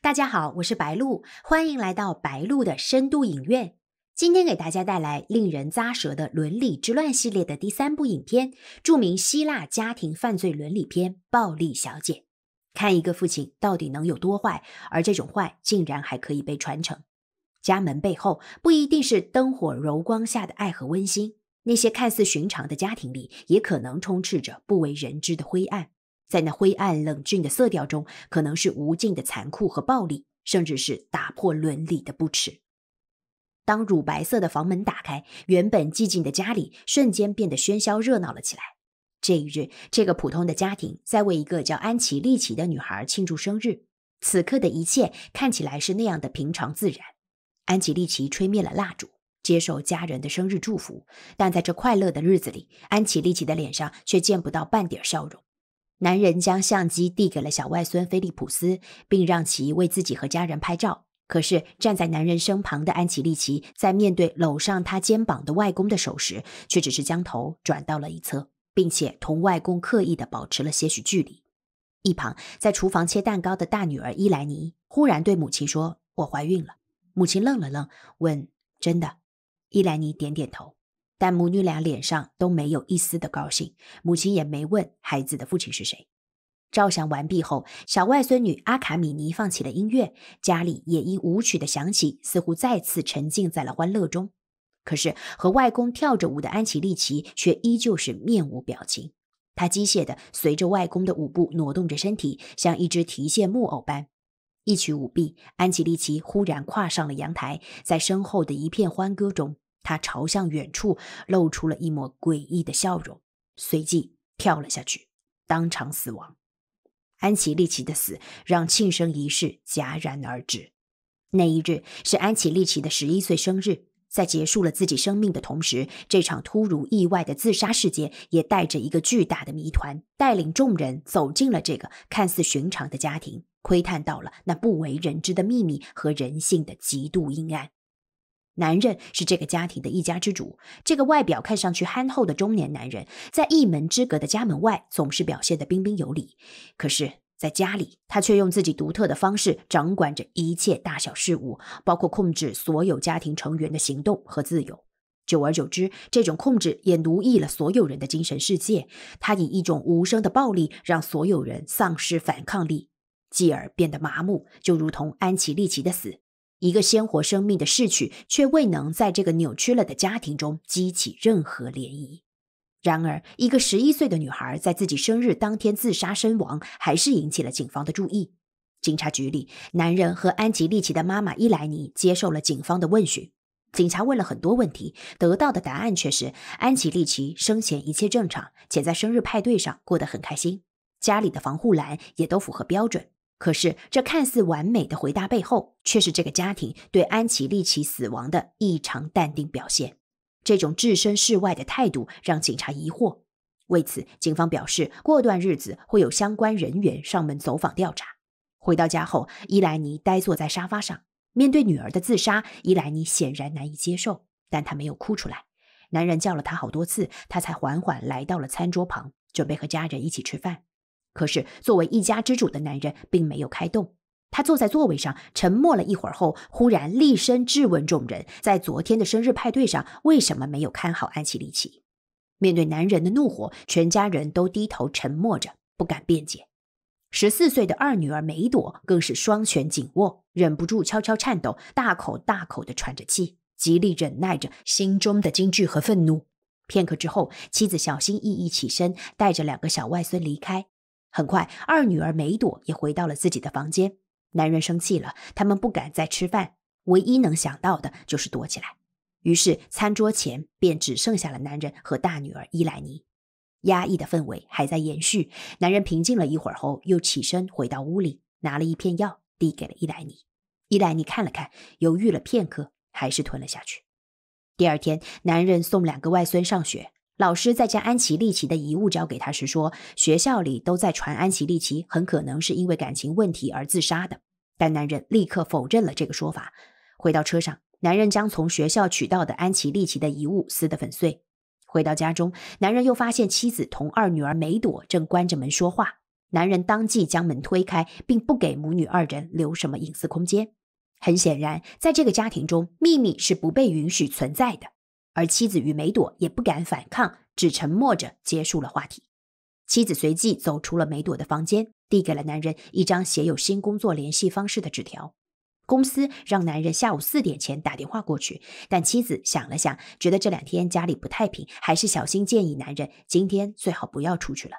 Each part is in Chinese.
大家好，我是白露，欢迎来到白露的深度影院。今天给大家带来令人咂舌的伦理之乱系列的第三部影片——著名希腊家庭犯罪伦理片《暴力小姐》，看一个父亲到底能有多坏，而这种坏竟然还可以被传承。家门背后不一定是灯火柔光下的爱和温馨，那些看似寻常的家庭里，也可能充斥着不为人知的灰暗。在那灰暗冷峻的色调中，可能是无尽的残酷和暴力，甚至是打破伦理的不耻。当乳白色的房门打开，原本寂静的家里瞬间变得喧嚣热闹了起来。这一日，这个普通的家庭在为一个叫安琪丽奇的女孩庆祝生日。此刻的一切看起来是那样的平常自然。安琪丽奇吹灭了蜡烛，接受家人的生日祝福，但在这快乐的日子里，安琪丽奇的脸上却见不到半点笑容。男人将相机递给了小外孙菲利普斯，并让其为自己和家人拍照。可是，站在男人身旁的安吉丽奇，在面对搂上他肩膀的外公的手时，却只是将头转到了一侧，并且同外公刻意的保持了些许距离。一旁在厨房切蛋糕的大女儿伊莱尼忽然对母亲说：“我怀孕了。”母亲愣了愣，问：“真的？”伊莱尼点点头。但母女俩脸上都没有一丝的高兴，母亲也没问孩子的父亲是谁。照相完毕后，小外孙女阿卡米尼放起了音乐，家里也因舞曲的响起，似乎再次沉浸在了欢乐中。可是和外公跳着舞的安琪丽奇却依旧是面无表情，他机械的随着外公的舞步挪动着身体，像一只提线木偶般。一曲舞毕，安琪丽奇忽然跨上了阳台，在身后的一片欢歌中。他朝向远处露出了一抹诡异的笑容，随即跳了下去，当场死亡。安琪丽奇的死让庆生仪式戛然而止。那一日是安琪丽奇的十一岁生日，在结束了自己生命的同时，这场突如意外的自杀事件也带着一个巨大的谜团，带领众人走进了这个看似寻常的家庭，窥探到了那不为人知的秘密和人性的极度阴暗。男人是这个家庭的一家之主。这个外表看上去憨厚的中年男人，在一门之隔的家门外总是表现得彬彬有礼，可是，在家里，他却用自己独特的方式掌管着一切大小事务，包括控制所有家庭成员的行动和自由。久而久之，这种控制也奴役了所有人的精神世界。他以一种无声的暴力，让所有人丧失反抗力，继而变得麻木，就如同安琪丽奇的死。一个鲜活生命的逝去，却未能在这个扭曲了的家庭中激起任何涟漪。然而，一个十一岁的女孩在自己生日当天自杀身亡，还是引起了警方的注意。警察局里，男人和安吉丽奇的妈妈伊莱尼接受了警方的问询。警察问了很多问题，得到的答案却是安吉丽奇生前一切正常，且在生日派对上过得很开心。家里的防护栏也都符合标准。可是，这看似完美的回答背后，却是这个家庭对安琪丽奇死亡的异常淡定表现。这种置身事外的态度让警察疑惑。为此，警方表示过段日子会有相关人员上门走访调查。回到家后，伊莱尼呆坐在沙发上，面对女儿的自杀，伊莱尼显然难以接受，但她没有哭出来。男人叫了她好多次，她才缓缓来到了餐桌旁，准备和家人一起吃饭。可是，作为一家之主的男人并没有开动。他坐在座位上沉默了一会儿后，忽然厉声质问众人：“在昨天的生日派对上，为什么没有看好安琪丽奇？”面对男人的怒火，全家人都低头沉默着，不敢辩解。十四岁的二女儿梅朵更是双拳紧握，忍不住悄悄颤抖，大口大口地喘着气，极力忍耐着心中的惊惧和愤怒。片刻之后，妻子小心翼翼起身，带着两个小外孙离开。很快，二女儿梅朵也回到了自己的房间。男人生气了，他们不敢再吃饭，唯一能想到的就是躲起来。于是，餐桌前便只剩下了男人和大女儿伊莱尼。压抑的氛围还在延续。男人平静了一会儿后，又起身回到屋里，拿了一片药递给了伊莱尼。伊莱尼看了看，犹豫了片刻，还是吞了下去。第二天，男人送两个外孙上学。老师在将安琪丽奇的遗物交给他时说：“学校里都在传安琪丽奇很可能是因为感情问题而自杀的。”但男人立刻否认了这个说法。回到车上，男人将从学校取到的安琪丽奇的遗物撕得粉碎。回到家中，男人又发现妻子同二女儿梅朵正关着门说话。男人当即将门推开，并不给母女二人留什么隐私空间。很显然，在这个家庭中，秘密是不被允许存在的。而妻子与梅朵也不敢反抗，只沉默着结束了话题。妻子随即走出了梅朵的房间，递给了男人一张写有新工作联系方式的纸条。公司让男人下午四点前打电话过去，但妻子想了想，觉得这两天家里不太平，还是小心建议男人今天最好不要出去了。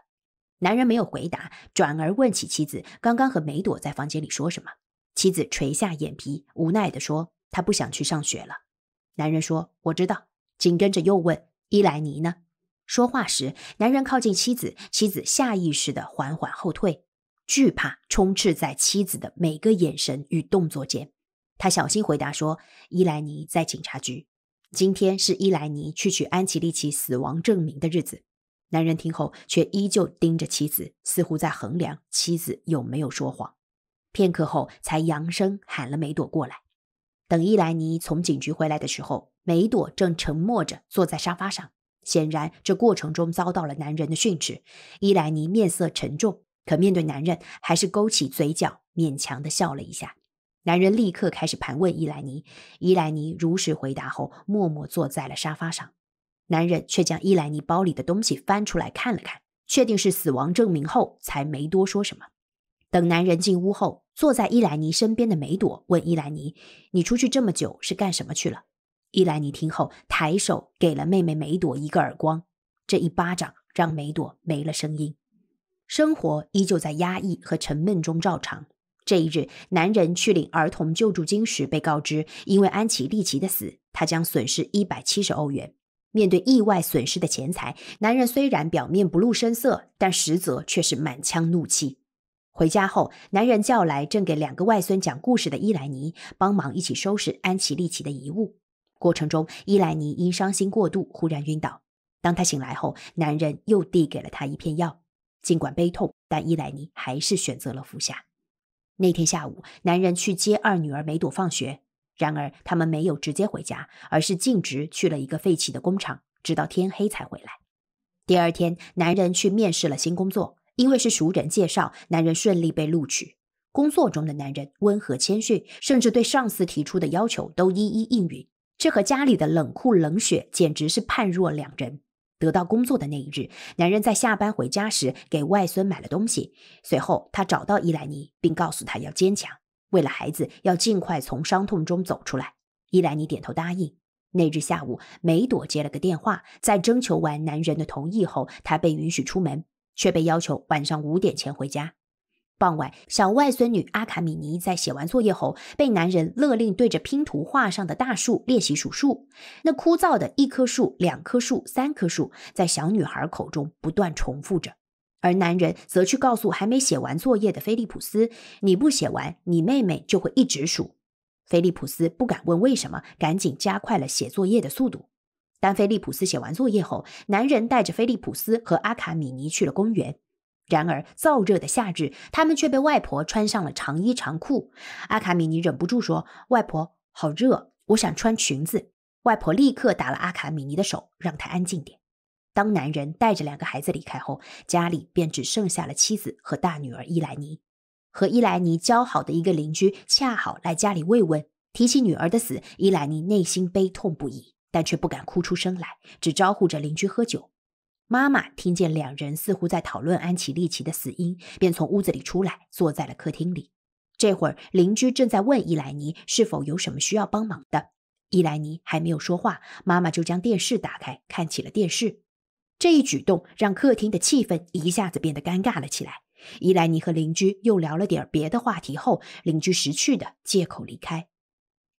男人没有回答，转而问起妻子刚刚和梅朵在房间里说什么。妻子垂下眼皮，无奈地说：“她不想去上学了。”男人说：“我知道。”紧跟着又问：“伊莱尼呢？”说话时，男人靠近妻子，妻子下意识的缓缓后退，惧怕充斥在妻子的每个眼神与动作间。他小心回答说：“伊莱尼在警察局。今天是伊莱尼去取安琪丽奇死亡证明的日子。”男人听后却依旧盯着妻子，似乎在衡量妻子有没有说谎。片刻后，才扬声喊了梅朵过来。等伊莱尼从警局回来的时候，梅朵正沉默着坐在沙发上。显然，这过程中遭到了男人的训斥。伊莱尼面色沉重，可面对男人，还是勾起嘴角，勉强的笑了一下。男人立刻开始盘问伊莱尼，伊莱尼如实回答后，默默坐在了沙发上。男人却将伊莱尼包里的东西翻出来看了看，确定是死亡证明后，才没多说什么。等男人进屋后。坐在伊莱尼身边的梅朵问伊莱尼：“你出去这么久是干什么去了？”伊莱尼听后，抬手给了妹妹梅朵一个耳光。这一巴掌让梅朵没了声音。生活依旧在压抑和沉闷中照常。这一日，男人去领儿童救助金时，被告知因为安琪丽奇的死，他将损失一百七十欧元。面对意外损失的钱财，男人虽然表面不露声色，但实则却是满腔怒气。回家后，男人叫来正给两个外孙讲故事的伊莱尼，帮忙一起收拾安琪丽奇的遗物。过程中，伊莱尼因伤心过度，忽然晕倒。当他醒来后，男人又递给了他一片药。尽管悲痛，但伊莱尼还是选择了服下。那天下午，男人去接二女儿梅朵放学，然而他们没有直接回家，而是径直去了一个废弃的工厂，直到天黑才回来。第二天，男人去面试了新工作。因为是熟人介绍，男人顺利被录取。工作中的男人温和谦逊，甚至对上司提出的要求都一一应允，这和家里的冷酷冷血简直是判若两人。得到工作的那一日，男人在下班回家时给外孙买了东西。随后，他找到伊莱尼，并告诉他要坚强，为了孩子要尽快从伤痛中走出来。伊莱尼点头答应。那日下午，梅朵接了个电话，在征求完男人的同意后，她被允许出门。却被要求晚上五点前回家。傍晚，小外孙女阿卡米尼在写完作业后，被男人勒令对着拼图画上的大树练习数数。那枯燥的一棵树、两棵树、三棵树，在小女孩口中不断重复着，而男人则去告诉还没写完作业的菲利普斯：“你不写完，你妹妹就会一直数。”菲利普斯不敢问为什么，赶紧加快了写作业的速度。当菲利普斯写完作业后，男人带着菲利普斯和阿卡米尼去了公园。然而，燥热的夏日，他们却被外婆穿上了长衣长裤。阿卡米尼忍不住说：“外婆，好热，我想穿裙子。”外婆立刻打了阿卡米尼的手，让他安静点。当男人带着两个孩子离开后，家里便只剩下了妻子和大女儿伊莱尼。和伊莱尼交好的一个邻居恰好来家里慰问，提起女儿的死，伊莱尼内心悲痛不已。但却不敢哭出声来，只招呼着邻居喝酒。妈妈听见两人似乎在讨论安琪丽奇的死因，便从屋子里出来，坐在了客厅里。这会儿，邻居正在问伊莱尼是否有什么需要帮忙的。伊莱尼还没有说话，妈妈就将电视打开，看起了电视。这一举动让客厅的气氛一下子变得尴尬了起来。伊莱尼和邻居又聊了点别的话题后，邻居识趣的借口离开。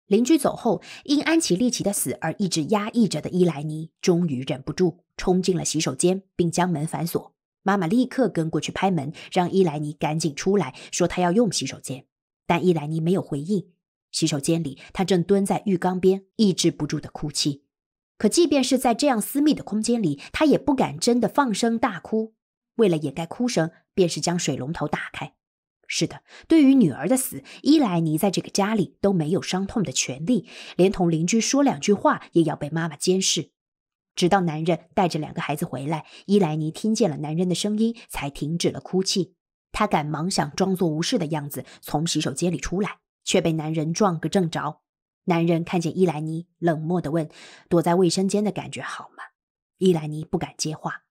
邻居走后，因安琪丽奇的死而一直压抑着的伊莱尼终于忍不住，冲进了洗手间，并将门反锁。妈妈立刻跟过去拍门，让伊莱尼赶紧出来，说她要用洗手间。但伊莱尼没有回应。洗手间里，她正蹲在浴缸边，抑制不住的哭泣。可即便是在这样私密的空间里，她也不敢真的放声大哭。为了掩盖哭声，便是将水龙头打开。是的，对于女儿的死，伊莱尼在这个家里都没有伤痛的权利，连同邻居说两句话也要被妈妈监视。直到男人带着两个孩子回来，伊莱尼听见了男人的声音，才停止了哭泣。他赶忙想装作无事的样子从洗手间里出来，却被男人撞个正着。男人看见伊莱尼，冷漠地问：“躲在卫生间的感觉好吗？”伊莱尼不敢接话。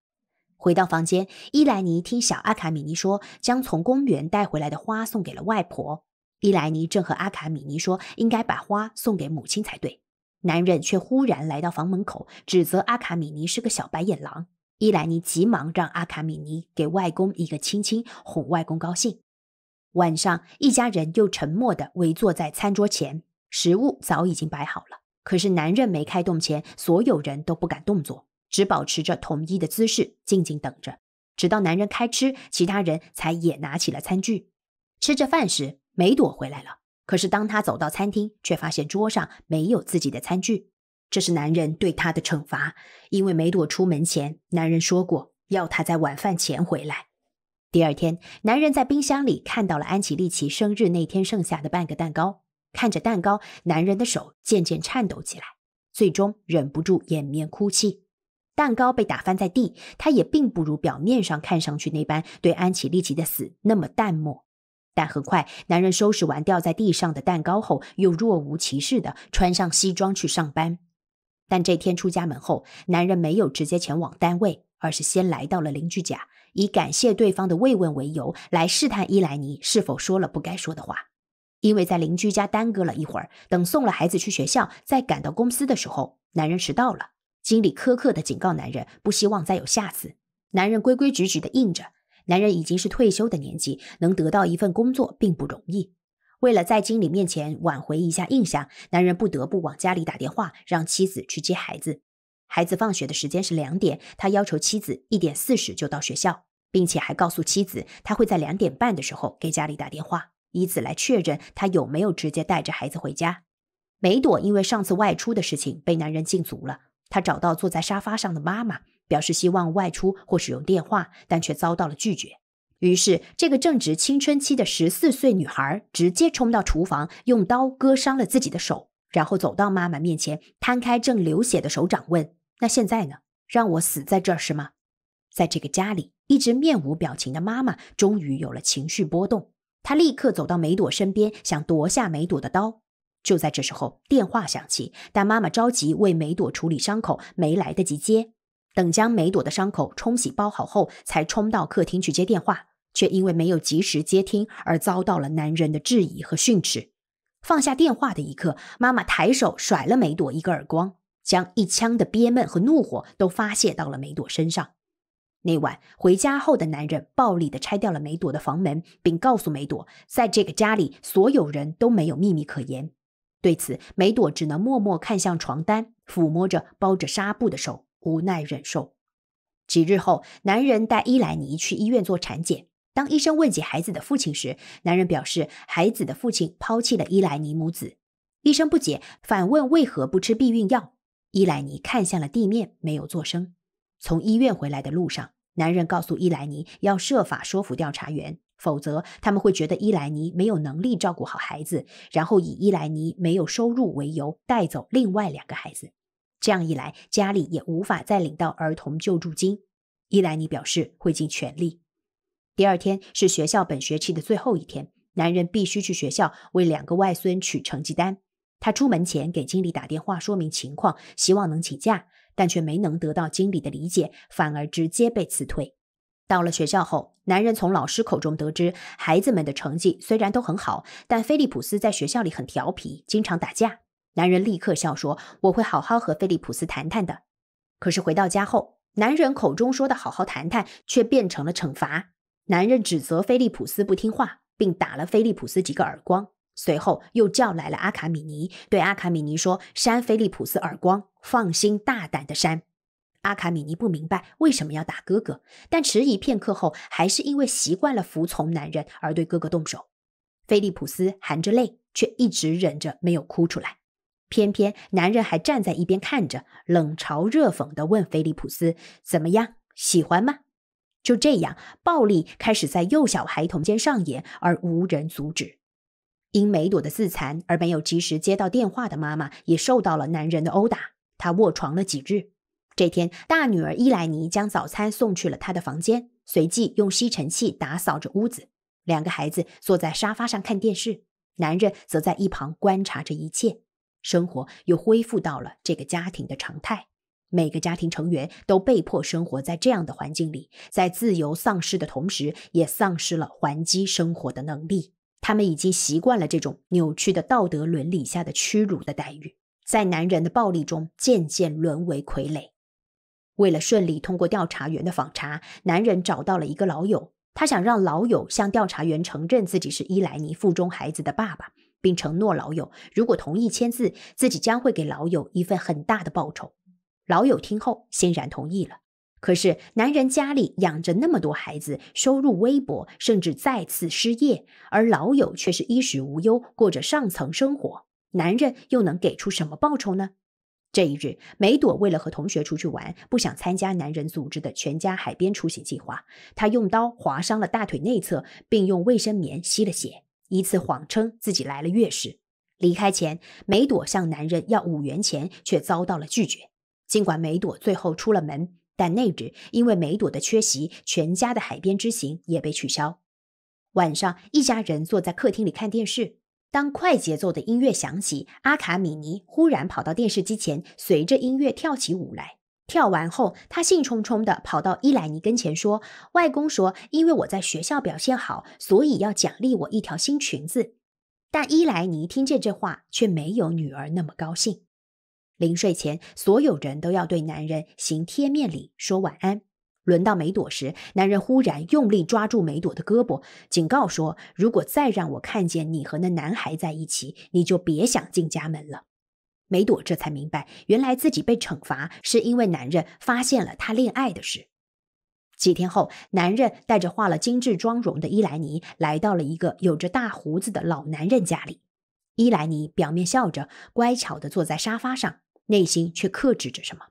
回到房间，伊莱尼听小阿卡米尼说，将从公园带回来的花送给了外婆。伊莱尼正和阿卡米尼说，应该把花送给母亲才对。男人却忽然来到房门口，指责阿卡米尼是个小白眼狼。伊莱尼急忙让阿卡米尼给外公一个亲亲，哄外公高兴。晚上，一家人又沉默地围坐在餐桌前，食物早已经摆好了，可是男人没开动前，所有人都不敢动作。只保持着统一的姿势，静静等着，直到男人开吃，其他人才也拿起了餐具。吃着饭时，梅朵回来了。可是，当他走到餐厅，却发现桌上没有自己的餐具。这是男人对他的惩罚，因为梅朵出门前，男人说过要他在晚饭前回来。第二天，男人在冰箱里看到了安琪丽奇生日那天剩下的半个蛋糕。看着蛋糕，男人的手渐渐颤抖起来，最终忍不住掩面哭泣。蛋糕被打翻在地，他也并不如表面上看上去那般对安琪丽奇的死那么淡漠。但很快，男人收拾完掉在地上的蛋糕后，又若无其事的穿上西装去上班。但这天出家门后，男人没有直接前往单位，而是先来到了邻居家，以感谢对方的慰问为由来试探伊莱尼是否说了不该说的话。因为在邻居家耽搁了一会儿，等送了孩子去学校，再赶到公司的时候，男人迟到了。经理苛刻的警告男人，不希望再有下次。男人规规矩矩的应着。男人已经是退休的年纪，能得到一份工作并不容易。为了在经理面前挽回一下印象，男人不得不往家里打电话，让妻子去接孩子。孩子放学的时间是两点，他要求妻子一点四十就到学校，并且还告诉妻子，他会在两点半的时候给家里打电话，以此来确认他有没有直接带着孩子回家。梅朵因为上次外出的事情被男人禁足了。他找到坐在沙发上的妈妈，表示希望外出或使用电话，但却遭到了拒绝。于是，这个正值青春期的十四岁女孩直接冲到厨房，用刀割伤了自己的手，然后走到妈妈面前，摊开正流血的手掌，问：“那现在呢？让我死在这儿是吗？”在这个家里一直面无表情的妈妈终于有了情绪波动，她立刻走到梅朵身边，想夺下梅朵的刀。就在这时候，电话响起，但妈妈着急为梅朵处理伤口，没来得及接。等将梅朵的伤口冲洗包好后，才冲到客厅去接电话，却因为没有及时接听而遭到了男人的质疑和训斥。放下电话的一刻，妈妈抬手甩了梅朵一个耳光，将一腔的憋闷和怒火都发泄到了梅朵身上。那晚回家后的男人，暴力地拆掉了梅朵的房门，并告诉梅朵，在这个家里，所有人都没有秘密可言。对此，梅朵只能默默看向床单，抚摸着包着纱布的手，无奈忍受。几日后，男人带伊莱尼去医院做产检。当医生问起孩子的父亲时，男人表示孩子的父亲抛弃了伊莱尼母子。医生不解，反问为何不吃避孕药。伊莱尼看向了地面，没有作声。从医院回来的路上，男人告诉伊莱尼要设法说服调查员。否则，他们会觉得伊莱尼没有能力照顾好孩子，然后以伊莱尼没有收入为由带走另外两个孩子。这样一来，家里也无法再领到儿童救助金。伊莱尼表示会尽全力。第二天是学校本学期的最后一天，男人必须去学校为两个外孙取成绩单。他出门前给经理打电话说明情况，希望能请假，但却没能得到经理的理解，反而直接被辞退。到了学校后，男人从老师口中得知，孩子们的成绩虽然都很好，但菲利普斯在学校里很调皮，经常打架。男人立刻笑说：“我会好好和菲利普斯谈谈的。”可是回到家后，男人口中说的“好好谈谈”却变成了惩罚。男人指责菲利普斯不听话，并打了菲利普斯几个耳光，随后又叫来了阿卡米尼，对阿卡米尼说：“扇菲利普斯耳光，放心大胆的扇。”阿卡米尼不明白为什么要打哥哥，但迟疑片刻后，还是因为习惯了服从男人而对哥哥动手。菲利普斯含着泪，却一直忍着没有哭出来。偏偏男人还站在一边看着，冷嘲热讽地问菲利普斯：“怎么样，喜欢吗？”就这样，暴力开始在幼小孩童间上演，而无人阻止。因梅朵的自残而没有及时接到电话的妈妈，也受到了男人的殴打。她卧床了几日。这天，大女儿伊莱尼将早餐送去了她的房间，随即用吸尘器打扫着屋子。两个孩子坐在沙发上看电视，男人则在一旁观察着一切。生活又恢复到了这个家庭的常态。每个家庭成员都被迫生活在这样的环境里，在自由丧失的同时，也丧失了还击生活的能力。他们已经习惯了这种扭曲的道德伦理下的屈辱的待遇，在男人的暴力中渐渐沦为傀儡。为了顺利通过调查员的访查，男人找到了一个老友，他想让老友向调查员承认自己是伊莱尼腹中孩子的爸爸，并承诺老友如果同意签字，自己将会给老友一份很大的报酬。老友听后欣然同意了。可是，男人家里养着那么多孩子，收入微薄，甚至再次失业，而老友却是衣食无忧，过着上层生活，男人又能给出什么报酬呢？这一日，梅朵为了和同学出去玩，不想参加男人组织的全家海边出行计划。她用刀划伤了大腿内侧，并用卫生棉吸了血，以此谎称自己来了月事。离开前，梅朵向男人要五元钱，却遭到了拒绝。尽管梅朵最后出了门，但那日因为梅朵的缺席，全家的海边之行也被取消。晚上，一家人坐在客厅里看电视。当快节奏的音乐响起，阿卡米尼忽然跑到电视机前，随着音乐跳起舞来。跳完后，他兴冲冲地跑到伊莱尼跟前说：“外公说，因为我在学校表现好，所以要奖励我一条新裙子。”但伊莱尼听见这话却没有女儿那么高兴。临睡前，所有人都要对男人行贴面礼，说晚安。轮到梅朵时，男人忽然用力抓住梅朵的胳膊，警告说：“如果再让我看见你和那男孩在一起，你就别想进家门了。”梅朵这才明白，原来自己被惩罚是因为男人发现了她恋爱的事。几天后，男人带着化了精致妆容的伊莱尼来到了一个有着大胡子的老男人家里。伊莱尼表面笑着，乖巧地坐在沙发上，内心却克制着什么。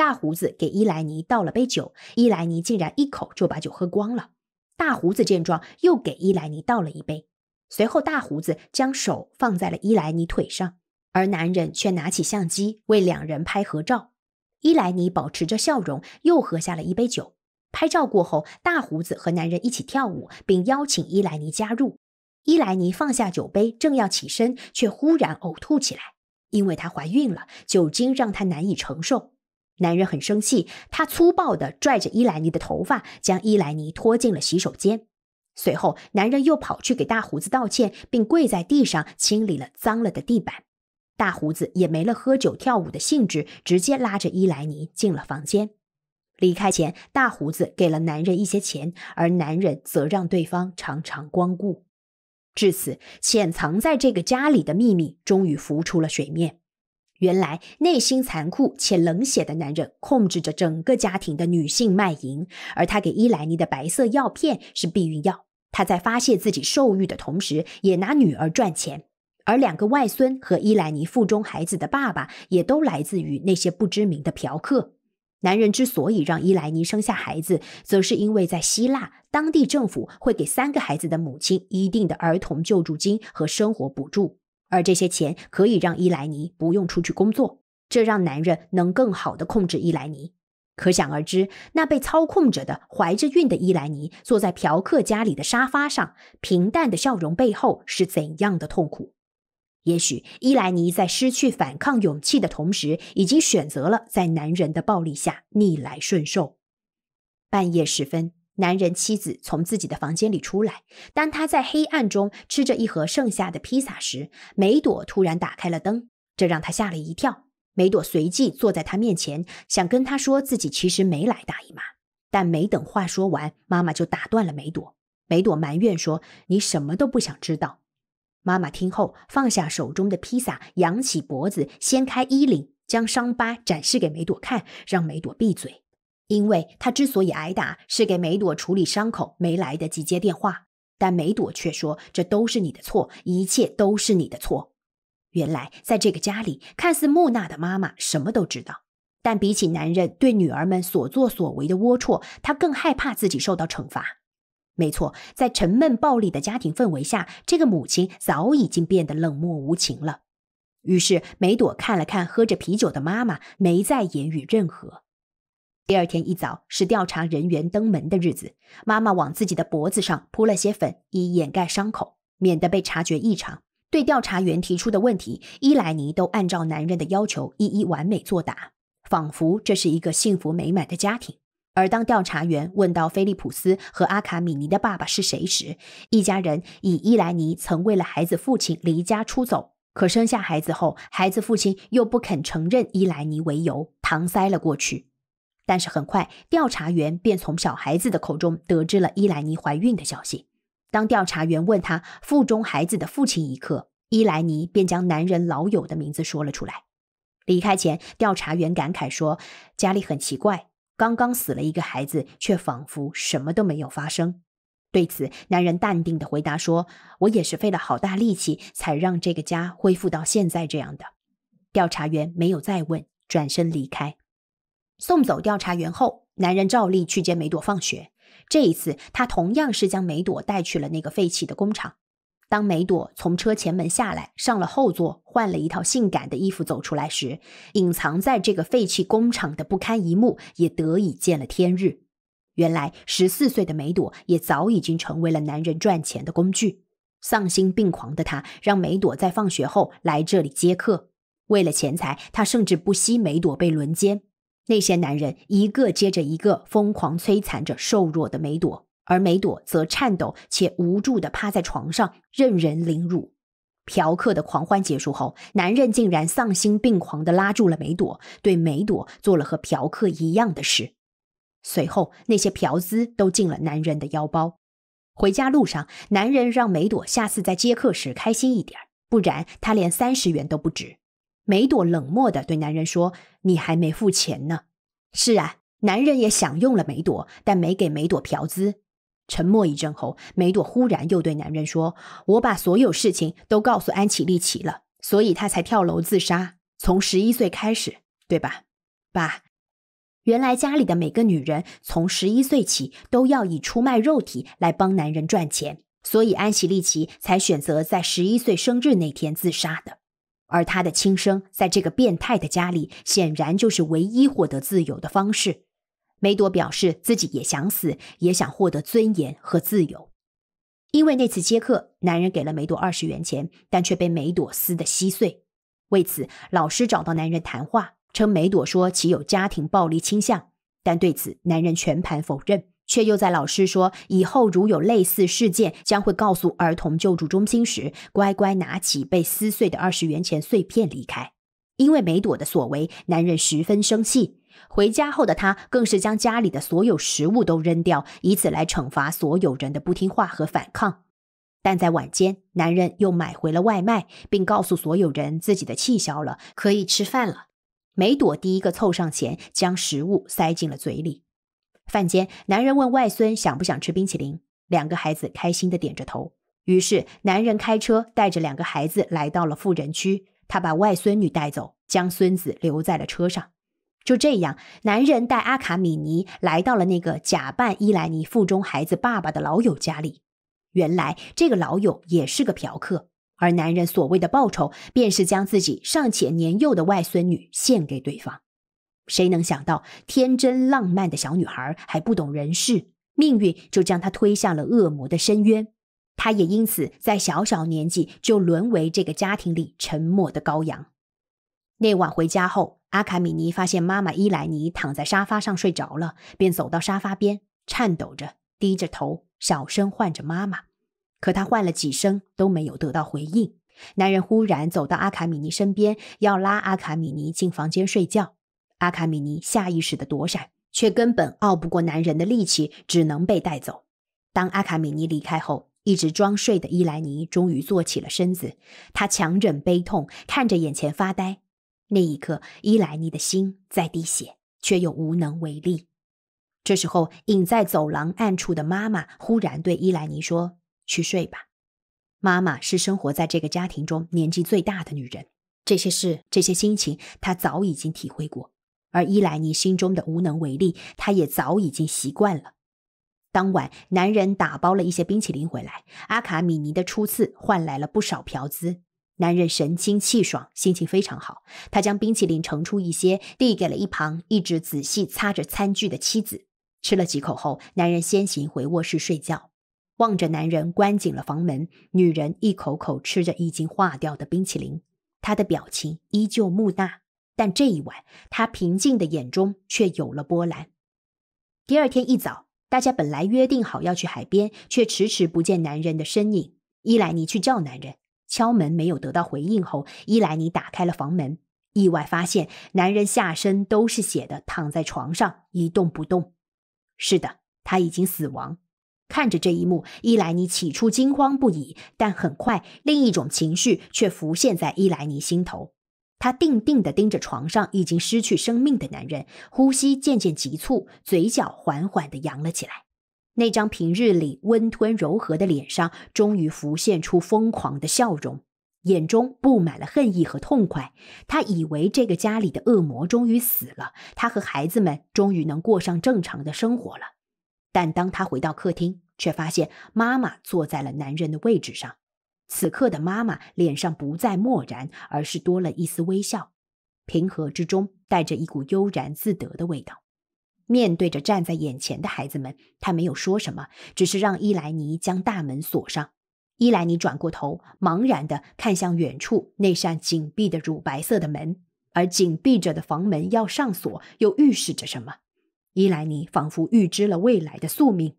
大胡子给伊莱尼倒了杯酒，伊莱尼竟然一口就把酒喝光了。大胡子见状，又给伊莱尼倒了一杯。随后，大胡子将手放在了伊莱尼腿上，而男人却拿起相机为两人拍合照。伊莱尼保持着笑容，又喝下了一杯酒。拍照过后，大胡子和男人一起跳舞，并邀请伊莱尼加入。伊莱尼放下酒杯，正要起身，却忽然呕吐起来，因为她怀孕了，酒精让她难以承受。男人很生气，他粗暴地拽着伊莱尼的头发，将伊莱尼拖进了洗手间。随后，男人又跑去给大胡子道歉，并跪在地上清理了脏了的地板。大胡子也没了喝酒跳舞的兴致，直接拉着伊莱尼进了房间。离开前，大胡子给了男人一些钱，而男人则让对方常常光顾。至此，潜藏在这个家里的秘密终于浮出了水面。原来，内心残酷且冷血的男人控制着整个家庭的女性卖淫，而他给伊莱尼的白色药片是避孕药。他在发泄自己兽欲的同时，也拿女儿赚钱。而两个外孙和伊莱尼腹中孩子的爸爸，也都来自于那些不知名的嫖客。男人之所以让伊莱尼生下孩子，则是因为在希腊，当地政府会给三个孩子的母亲一定的儿童救助金和生活补助。而这些钱可以让伊莱尼不用出去工作，这让男人能更好的控制伊莱尼。可想而知，那被操控着的怀着孕的伊莱尼坐在嫖客家里的沙发上，平淡的笑容背后是怎样的痛苦？也许伊莱尼在失去反抗勇气的同时，已经选择了在男人的暴力下逆来顺受。半夜时分。男人妻子从自己的房间里出来，当他在黑暗中吃着一盒剩下的披萨时，梅朵突然打开了灯，这让他吓了一跳。梅朵随即坐在他面前，想跟他说自己其实没来大姨妈，但没等话说完，妈妈就打断了梅朵。梅朵埋怨说：“你什么都不想知道。”妈妈听后放下手中的披萨，扬起脖子，掀开衣领，将伤疤展示给梅朵看，让梅朵闭嘴。因为他之所以挨打，是给梅朵处理伤口，没来得及接电话。但梅朵却说：“这都是你的错，一切都是你的错。”原来，在这个家里，看似木讷的妈妈什么都知道。但比起男人对女儿们所作所为的龌龊，她更害怕自己受到惩罚。没错，在沉闷暴力的家庭氛围下，这个母亲早已经变得冷漠无情了。于是，梅朵看了看喝着啤酒的妈妈，没再言语任何。第二天一早是调查人员登门的日子。妈妈往自己的脖子上扑了些粉，以掩盖伤口，免得被察觉异常。对调查员提出的问题，伊莱尼都按照男人的要求一一完美作答，仿佛这是一个幸福美满的家庭。而当调查员问到菲利普斯和阿卡米尼的爸爸是谁时，一家人以伊莱尼曾为了孩子父亲离家出走，可生下孩子后，孩子父亲又不肯承认伊莱尼为由，搪塞了过去。但是很快，调查员便从小孩子的口中得知了伊莱尼怀孕的消息。当调查员问他腹中孩子的父亲一刻，伊莱尼便将男人老友的名字说了出来。离开前，调查员感慨说：“家里很奇怪，刚刚死了一个孩子，却仿佛什么都没有发生。”对此，男人淡定地回答说：“我也是费了好大力气，才让这个家恢复到现在这样的。”调查员没有再问，转身离开。送走调查员后，男人照例去接梅朵放学。这一次，他同样是将梅朵带去了那个废弃的工厂。当梅朵从车前门下来，上了后座，换了一套性感的衣服走出来时，隐藏在这个废弃工厂的不堪一幕也得以见了天日。原来，十四岁的梅朵也早已经成为了男人赚钱的工具。丧心病狂的他，让梅朵在放学后来这里接客。为了钱财，他甚至不惜梅朵被轮奸。那些男人一个接着一个疯狂摧残着瘦弱的梅朵，而梅朵则颤抖且无助地趴在床上，任人凌辱。嫖客的狂欢结束后，男人竟然丧心病狂地拉住了梅朵，对梅朵做了和嫖客一样的事。随后，那些嫖资都进了男人的腰包。回家路上，男人让梅朵下次在接客时开心一点，不然他连三十元都不值。梅朵冷漠地对男人说：“你还没付钱呢。”是啊，男人也享用了梅朵，但没给梅朵嫖资。沉默一阵后，梅朵忽然又对男人说：“我把所有事情都告诉安琪丽奇了，所以他才跳楼自杀。从十一岁开始，对吧，爸？原来家里的每个女人从十一岁起都要以出卖肉体来帮男人赚钱，所以安琪丽奇才选择在十一岁生日那天自杀的。”而他的亲生，在这个变态的家里，显然就是唯一获得自由的方式。梅朵表示自己也想死，也想获得尊严和自由。因为那次接客，男人给了梅朵二十元钱，但却被梅朵撕得稀碎。为此，老师找到男人谈话，称梅朵说其有家庭暴力倾向，但对此，男人全盘否认。却又在老师说以后如有类似事件将会告诉儿童救助中心时，乖乖拿起被撕碎的二十元钱碎片离开。因为梅朵的所为，男人十分生气。回家后的他更是将家里的所有食物都扔掉，以此来惩罚所有人的不听话和反抗。但在晚间，男人又买回了外卖，并告诉所有人自己的气消了，可以吃饭了。梅朵第一个凑上前，将食物塞进了嘴里。饭间，男人问外孙想不想吃冰淇淋，两个孩子开心的点着头。于是，男人开车带着两个孩子来到了富人区，他把外孙女带走，将孙子留在了车上。就这样，男人带阿卡米尼来到了那个假扮伊莱尼腹中孩子爸爸的老友家里。原来，这个老友也是个嫖客，而男人所谓的报酬，便是将自己尚且年幼的外孙女献给对方。谁能想到，天真浪漫的小女孩还不懂人事，命运就将她推向了恶魔的深渊。她也因此在小小年纪就沦为这个家庭里沉默的羔羊。那晚回家后，阿卡米尼发现妈妈伊莱尼躺在沙发上睡着了，便走到沙发边，颤抖着低着头，小声唤着妈妈。可他唤了几声都没有得到回应。男人忽然走到阿卡米尼身边，要拉阿卡米尼进房间睡觉。阿卡米尼下意识的躲闪，却根本拗不过男人的力气，只能被带走。当阿卡米尼离开后，一直装睡的伊莱尼终于坐起了身子。他强忍悲痛，看着眼前发呆。那一刻，伊莱尼的心在滴血，却又无能为力。这时候，隐在走廊暗处的妈妈忽然对伊莱尼说：“去睡吧。”妈妈是生活在这个家庭中年纪最大的女人，这些事、这些心情，她早已经体会过。而伊莱尼心中的无能为力，他也早已经习惯了。当晚，男人打包了一些冰淇淋回来，阿卡米尼的初次换来了不少嫖资。男人神清气爽，心情非常好。他将冰淇淋盛出一些，递给了一旁一直仔细擦着餐具的妻子。吃了几口后，男人先行回卧室睡觉。望着男人关紧了房门，女人一口口吃着已经化掉的冰淇淋，她的表情依旧木讷。但这一晚，他平静的眼中却有了波澜。第二天一早，大家本来约定好要去海边，却迟迟不见男人的身影。伊莱尼去叫男人，敲门没有得到回应后，伊莱尼打开了房门，意外发现男人下身都是血的，躺在床上一动不动。是的，他已经死亡。看着这一幕，伊莱尼起初惊慌不已，但很快另一种情绪却浮现在伊莱尼心头。他定定地盯着床上已经失去生命的男人，呼吸渐渐急促，嘴角缓缓地扬了起来。那张平日里温吞柔和的脸上，终于浮现出疯狂的笑容，眼中布满了恨意和痛快。他以为这个家里的恶魔终于死了，他和孩子们终于能过上正常的生活了。但当他回到客厅，却发现妈妈坐在了男人的位置上。此刻的妈妈脸上不再漠然，而是多了一丝微笑，平和之中带着一股悠然自得的味道。面对着站在眼前的孩子们，她没有说什么，只是让伊莱尼将大门锁上。伊莱尼转过头，茫然地看向远处那扇紧闭的乳白色的门。而紧闭着的房门要上锁，又预示着什么？伊莱尼仿佛预知了未来的宿命。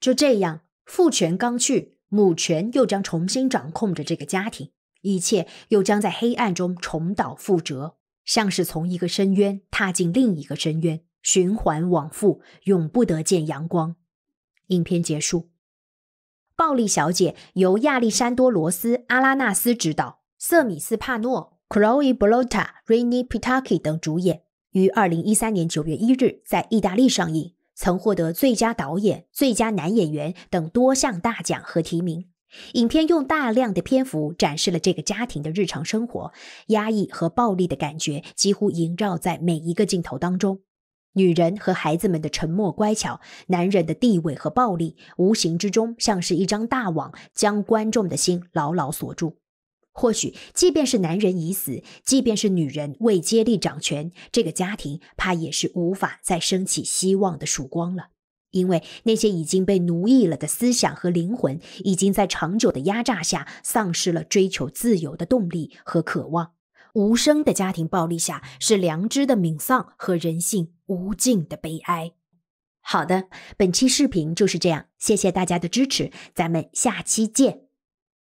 就这样，父权刚去。母权又将重新掌控着这个家庭，一切又将在黑暗中重蹈覆辙，像是从一个深渊踏进另一个深渊，循环往复，永不得见阳光。影片结束。《暴力小姐》由亚历山多·罗斯·阿拉纳斯执导，瑟米斯·帕诺、Cloe Bolota、Rini Pittaki 等主演，于二零一三年九月一日在意大利上映。曾获得最佳导演、最佳男演员等多项大奖和提名。影片用大量的篇幅展示了这个家庭的日常生活，压抑和暴力的感觉几乎萦绕在每一个镜头当中。女人和孩子们的沉默乖巧，男人的地位和暴力，无形之中像是一张大网，将观众的心牢牢锁住。或许，即便是男人已死，即便是女人未接力掌权，这个家庭怕也是无法再升起希望的曙光了。因为那些已经被奴役了的思想和灵魂，已经在长久的压榨下丧失了追求自由的动力和渴望。无声的家庭暴力下，是良知的泯丧和人性无尽的悲哀。好的，本期视频就是这样，谢谢大家的支持，咱们下期见。